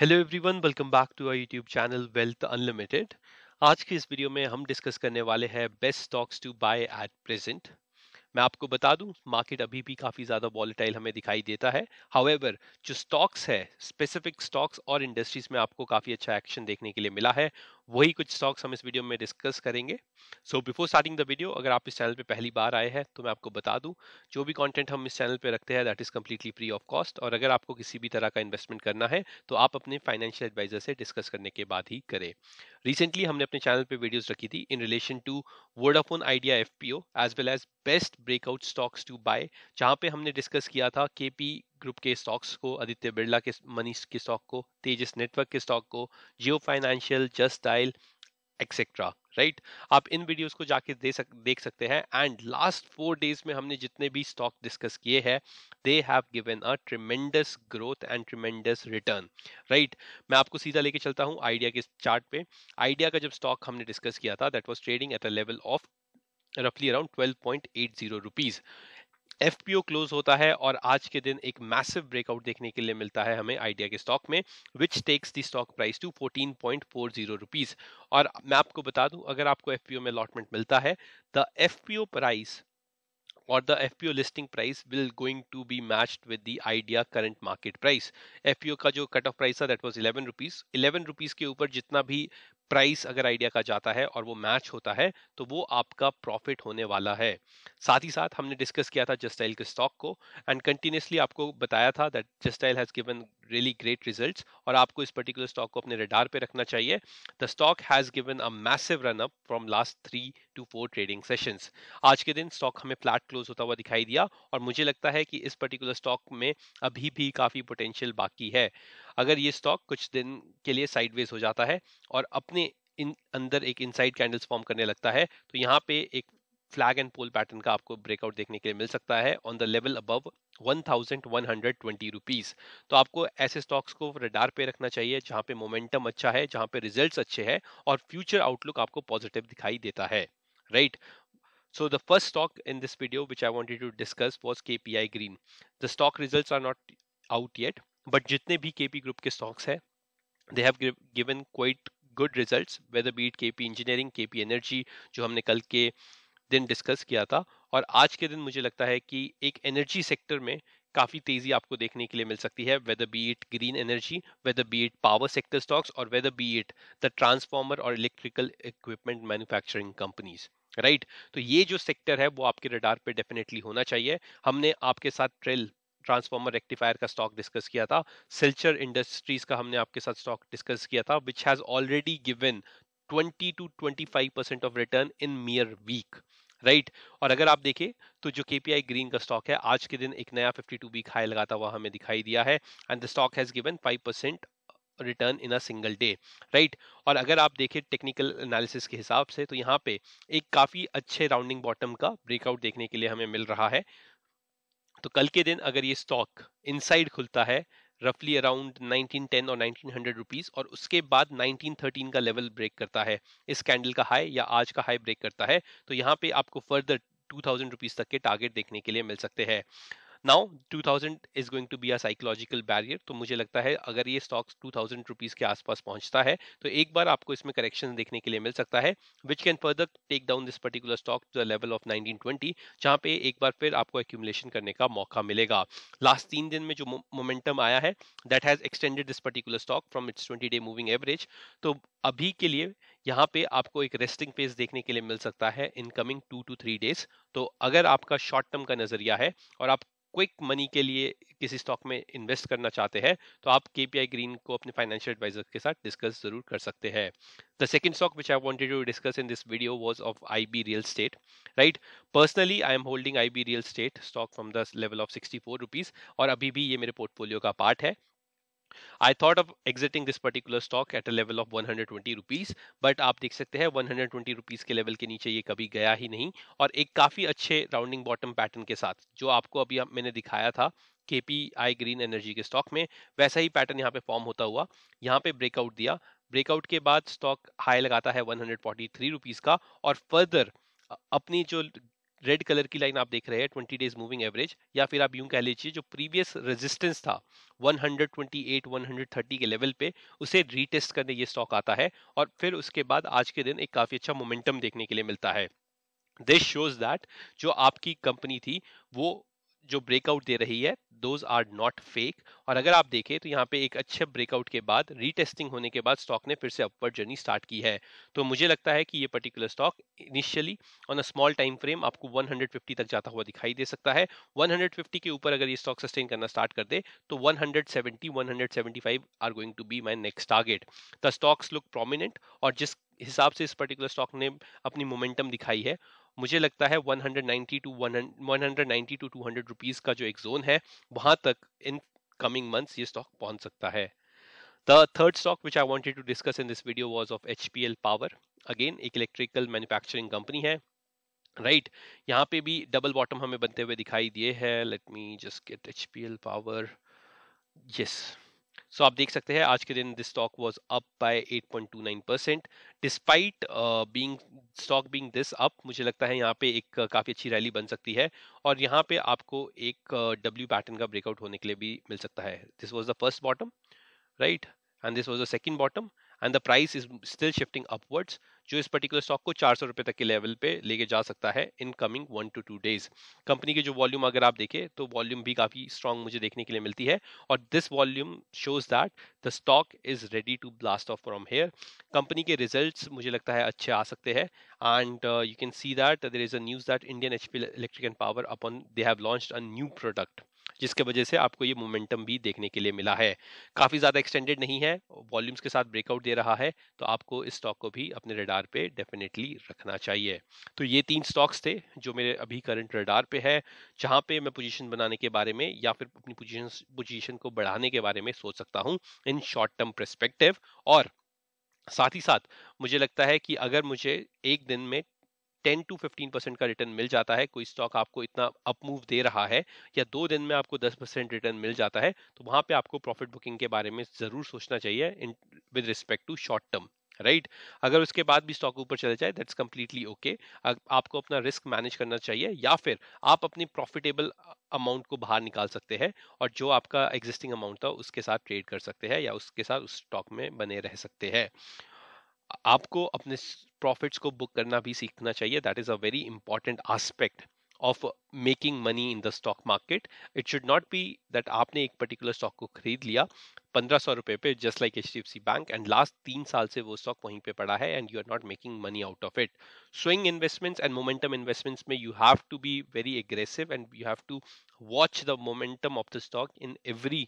Hello everyone welcome back to our YouTube channel wealth unlimited आज की इस video में हम डिस्कस करने वाले हैं best stocks to buy at present मैं आपको बता दूं मार्केट अभी भी काफ़ी ज़्यादा वॉलेटाइल हमें दिखाई देता है हाउएवर जो स्टॉक्स है स्पेसिफिक स्टॉक्स और इंडस्ट्रीज में आपको काफ़ी अच्छा एक्शन देखने के लिए मिला है वही कुछ स्टॉक्स हम इस वीडियो में डिस्कस करेंगे so before starting the video अगर आप इस चैनल पे पहली बार आए हैं तो मैं आपको बता दूं जो भी कंटेंट हम इस चैनल पे रखते हैं that is completely free of cost और अगर आपको किसी भी तरह का इन्वेस्टमेंट करना है तो आप अपने फाइनेंशियल एडवाइजर से डिस्कस करने के बाद ही करें रिसेंटली हमने अपने चैनल पे वीडियोस रखी थी in relation to Vodafone Idea F P O as well as best breakout stocks to buy जहाँ पे हमने डिस्कस किया था के पी ग्रुप के स्टॉक्स को आदित्य बिरला के मनीष के स्टॉक को तेजस नेटवर्क के स्टॉक को Jio financial just dial etcetera right आप इन वीडियोस को जाके दे सक देख सकते हैं एंड लास्ट फोर डेज में हमने जितने भी स्टॉक डिस्कस किए हैं they have given a tremendous growth and tremendous return right मैं आपको सीधा लेके चलता हूँ आइडिया के चार्ट पे आइडिया का जब स्टॉक हमने डिस्कस किया था that was trading at a level of रफली around twelve point eight zero rupees F close होता है और आज के दिन एक मैसिव ब्रेकआउट देखने के लिए मिलता है हमें आइडिया के स्टॉक में which takes the stock price to fourteen point four zero rupees और मैं आपको बता दूं अगर आपको एफ में अलॉटमेंट मिलता है the F price or the FPO listing price will going to be matched with the idea current market price. FPO का जो कट ऑफ प्राइस था that was eleven rupees eleven rupees के ऊपर जितना भी प्राइस अगर आइडिया का जाता है और वो मैच होता है तो वो आपका प्रॉफिट होने वाला है साथ ही साथ हमने डिस्कस किया था जस्टाइल के स्टॉक को एंड कंटिन्यूसली आपको बताया था that justdial has given really great results और आपको इस पर्टिकुलर स्टॉक को अपने रेडार पे रखना चाहिए the stock has given a massive run up from last three to four trading sessions आज के दिन स्टॉक हमें फ्लैट क्लोज होता हुआ दिखाई दिया और मुझे लगता है कि इस पर्टिकुलर स्टॉक में अभी भी काफ़ी पोटेंशियल बाकी है अगर ये स्टॉक कुछ दिन के लिए साइडवेज हो जाता है और अपने इन अंदर एक इनसाइड कैंडल्स फॉर्म करने लगता है तो यहाँ पे एक फ्लैग एंड पोल पैटर्न का आपको ब्रेकआउट देखने के लिए मिल सकता है on the level above 1120 rupees तो आपको ऐसे स्टॉक्स को रडार पे रखना चाहिए जहाँ पे मोमेंटम अच्छा है जहाँ पे रिजल्ट्स अच्छे हैं और फ्यूचर आउटलुक आपको पॉजिटिव दिखाई देता है right So the first stock in this video which I wanted to discuss was KPI Green. The stock results are not out yet but जितने भी के ग्रुप के स्टॉक्स हैं they have given quite good results whether be it K P engineering K P energy जो हमने कल के दिन डिस्कस किया था और आज के दिन मुझे लगता है कि एक एनर्जी सेक्टर में काफ़ी तेज़ी आपको देखने के लिए मिल सकती है whether be it green energy whether be it power sector stocks और whether be it the transformer और electrical equipment manufacturing companies right तो ये जो सेक्टर है वो आपके रडार पे डेफिनेटली होना चाहिए हमने आपके साथ ट्रेल ट्रांसफॉर्मर रेक्टिफायर का स्टॉक डिस्कस किया था सिल्चर इंडस्ट्रीज का हमने आपके साथ स्टॉक डिस्कस किया था which has already given 20 to 25 percent of return in mere week right और अगर आप देखें तो जो केपीआई ग्रीन का स्टॉक है आज के दिन एक नया 52 वीक हाई लगाता हुआ हमें दिखाई दिया है and the stock has given 5 percent return in a single day right और अगर आप देखें टेक्निकल एनालिसिस के हिसाब से तो यहाँ पे एक काफ़ी अच्छे राउंडिंग बॉटम का ब्रेकआउट देखने के लिए हमें मिल रहा है तो कल के दिन अगर ये स्टॉक इनसाइड खुलता है रफली अराउंड 1910 और 1900 रुपीस और उसके बाद 1913 का लेवल ब्रेक करता है इस कैंडल का हाई या आज का हाई ब्रेक करता है तो यहाँ पे आपको फर्दर टू थाउजेंड रुपीज तक के टारगेट देखने के लिए मिल सकते हैं now 2000 is going to be a psychological barrier तो मुझे लगता है अगर ये स्टॉक्स टू थाउजेंड रुपीज के आसपास पहुंचता है तो एक बार आपको इसमें करेक्शन देखने के लिए मिल सकता है which can further take down this particular stock to the level of 1920 जहां पे एक बार फिर आपको एक्यूमुलेशन करने का मौका मिलेगा लास्ट तीन दिन में जो मोमेंटम आया है that has extended this particular stock from its twenty day moving average तो अभी के लिए यहाँ पे आपको एक रेस्टिंग पेस देखने के लिए मिल सकता है in coming two to three days तो अगर आपका शॉर्ट टर्म का नजरिया है और आप क्विक मनी के लिए किसी स्टॉक में इन्वेस्ट करना चाहते हैं तो आप के पी आई ग्रीन को अपने फाइनेंशियल एडवाइजर के साथ डिस्कस जरूर कर सकते हैं the second stock which I wanted to discuss in this video was of I B real estate right personally I am holding I B real estate stock from the level of sixty four rupees और अभी भी ये मेरे portfolio का part है I thought of exiting this particular stock at a level of 120 rupees, but आप देख सकते हैं 120 rupees के level के नीचे ये कभी गया ही नहीं और एक काफ़ी अच्छे rounding bottom pattern के साथ जो आपको अभी आप मैंने दिखाया था K P I green energy के स्टॉक में वैसा ही पैटर्न यहाँ पे फॉर्म होता हुआ यहाँ पे ब्रेकआउट दिया ब्रेकआउट के बाद स्टॉक हाई लगाता है 143 रुपीस का और फर्दर अपनी जो रेड कलर की लाइन आप देख रहे हैं ट्वेंटी डेज मूविंग एवरेज या फिर आप यूं कह लीजिए जो प्रीवियस रेजिस्टेंस था 128 130 के लेवल पे उसे रीटेस्ट करने ये स्टॉक आता है और फिर उसके बाद आज के दिन एक काफ़ी अच्छा मोमेंटम देखने के लिए मिलता है दिस शोज दैट जो आपकी कंपनी थी वो जो ब्रेकआउट दे रही है दोज आर नॉट फेक और अगर आप देखें तो यहाँ पे एक अच्छे ब्रेकआउट के बाद रीटेस्टिंग होने के बाद स्टॉक ने फिर से अपवर्ड जर्नी स्टार्ट की है तो मुझे लगता है कि ये particular stock initially on a small time frame आपको 150 तक जाता हुआ दिखाई दे सकता है 150 के ऊपर अगर ये स्टॉक सस्टेन करना स्टार्ट कर दे तो 170 175 are going to be my next target the stocks look prominent और जिस हिसाब से इस पर्टिकुलर स्टॉक ने अपनी मोमेंटम दिखाई है मुझे लगता है 190 टू 190 टू 200 रुपीस का जो एक जोन है वहां तक इन कमिंग मंथ्स ये स्टॉक पहुंच सकता है the third stock which I wanted to discuss in this video was of H P L power again एक इलेक्ट्रिकल मैन्युफैक्चरिंग कंपनी है राइट right? यहाँ पे भी डबल बॉटम हमें बनते हुए दिखाई दिए है let me just get H P L power yes so आप देख सकते हैं आज के दिन this stock was up by 8.29 percent despite being stock being this up मुझे लगता है यहाँ पे एक काफ़ी अच्छी रैली बन सकती है और यहाँ पे आपको एक डब्ल्यू uh, पैटर्न का ब्रेकआउट होने के लिए भी मिल सकता है this was the first bottom right and this was the second bottom and the price is still shifting upwards जो इस पर्टिकुलर स्टॉक को चार सौ रुपए तक के लेवल पे लेके जा सकता है in coming one to two days company के जो वॉल्यूम अगर आप देखें तो वॉल्यूम भी काफ़ी स्ट्रांग मुझे देखने के लिए मिलती है और this volume shows that the stock is ready to blast off from here company के रिजल्ट मुझे लगता है अच्छे आ सकते हैं and you can see that there is a news that Indian H P electric and power upon they have launch a new product जिसके वजह से आपको ये मोमेंटम भी देखने के लिए मिला है काफ़ी ज़्यादा एक्सटेंडेड नहीं है वॉल्यूम्स के साथ ब्रेकआउट दे रहा है तो आपको इस स्टॉक को भी अपने रेडार पे डेफिनेटली रखना चाहिए तो ये तीन स्टॉक्स थे जो मेरे अभी करंट रेडार पे है जहाँ पे मैं पोजीशन बनाने के बारे में या फिर अपनी पोजीशन पोजीशन को बढ़ाने के बारे में सोच सकता हूँ इन शॉर्ट टर्म परस्पेक्टिव और साथ ही साथ मुझे लगता है कि अगर मुझे एक दिन में टेन टू फिफ्टीन परसेंट का रिटर्न मिल जाता है कोई स्टॉक आपको इतना अपमूव दे रहा है या दो दिन में आपको दस परसेंट रिटर्न मिल जाता है तो वहां पे आपको प्रॉफिट बुकिंग के बारे में जरूर सोचना चाहिए in with respect to short term right अगर उसके बाद भी स्टॉक ऊपर चले जाए दैट्स कंप्लीटली ओके आपको अपना रिस्क मैनेज करना चाहिए या फिर आप अपनी प्रॉफिटेबल अमाउंट को बाहर निकाल सकते हैं और जो आपका एग्जिस्टिंग अमाउंट था उसके साथ ट्रेड कर सकते हैं या उसके साथ उस स्टॉक में बने रह सकते हैं आपको अपने प्रॉफिट्स को बुक करना भी सीखना चाहिए that is a very important aspect of making money in the stock market it should not be that आपने एक पर्टिकुलर स्टॉक को खरीद लिया पंद्रह सौ रुपये पे just like H D F C bank and last तीन साल से वो स्टॉक वहीं पे पड़ा है and you are not making money out of it swing investments and momentum investments में you have to be very aggressive and you have to watch the momentum of the stock in every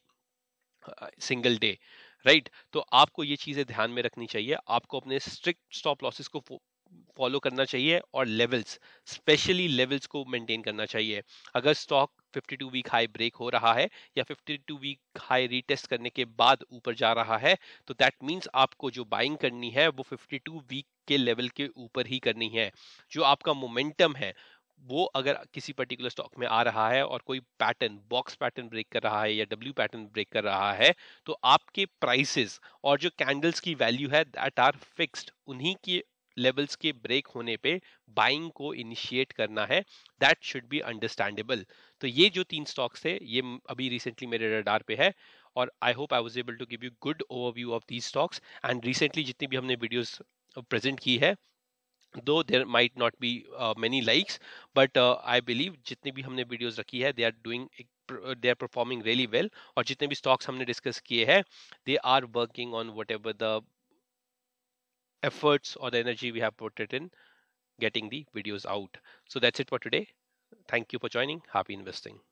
single day right तो आपको ये चीज़ें ध्यान में रखनी चाहिए आपको अपने स्ट्रिक्ट स्टॉप लॉसेस को फॉलो करना चाहिए और लेवल्स स्पेशली लेवल्स को मेंटेन करना चाहिए अगर स्टॉक 52 वीक हाई ब्रेक हो रहा है या 52 वीक हाई रीटेस्ट करने के बाद ऊपर जा रहा है तो दैट मीन्स आपको जो बाइंग करनी है वो 52 वीक के लेवल के ऊपर ही करनी है जो आपका मोमेंटम है वो अगर किसी पर्टिकुलर स्टॉक में आ रहा है और कोई पैटर्न बॉक्स पैटर्न ब्रेक कर रहा है या डब्ल्यू पैटर्न ब्रेक कर रहा है तो आपके प्राइसेस और जो कैंडल्स की वैल्यू है दैट आर फिक्स्ड उन्हीं के लेवल्स के ब्रेक होने पे बाइंग को इनिशिएट करना है दैट शुड बी अंडरस्टैंडेबल तो ये जो तीन स्टॉक्स थे ये अभी रिसेंटली मेरे रडार पे है और I hope I was able to give you good overview of these stocks and recently जितनी भी हमने वीडियोज़ प्रेजेंट की है though there might not be uh, many likes but uh, i believe jitni bhi humne videos rakhi hai they are doing uh, they are performing really well aur jitne bhi stocks humne discuss kiye hai they are working on whatever the efforts or the energy we have put it in getting the videos out so that's it for today thank you for joining happy investing